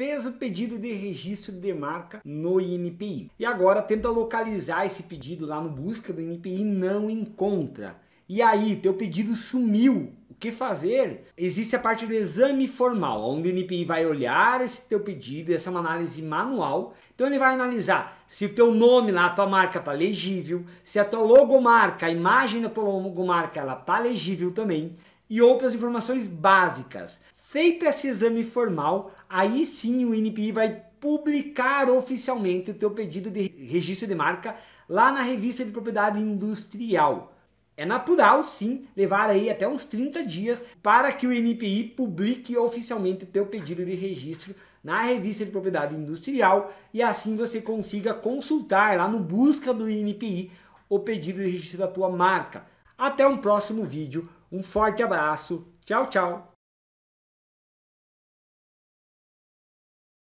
fez o pedido de registro de marca no INPI. E agora tenta localizar esse pedido lá no busca do INPI, não encontra. E aí, teu pedido sumiu. O que fazer? Existe a parte do exame formal, onde o INPI vai olhar esse teu pedido, essa é uma análise manual. Então ele vai analisar se o teu nome lá, a tua marca tá legível, se a tua logomarca, a imagem da tua logomarca, ela tá legível também e outras informações básicas. Feito esse exame formal, aí sim o INPI vai publicar oficialmente o teu pedido de registro de marca lá na revista de propriedade industrial. É natural, sim, levar aí até uns 30 dias para que o INPI publique oficialmente o teu pedido de registro na revista de propriedade industrial e assim você consiga consultar lá no busca do INPI o pedido de registro da tua marca. Até um próximo vídeo, um forte abraço, tchau, tchau!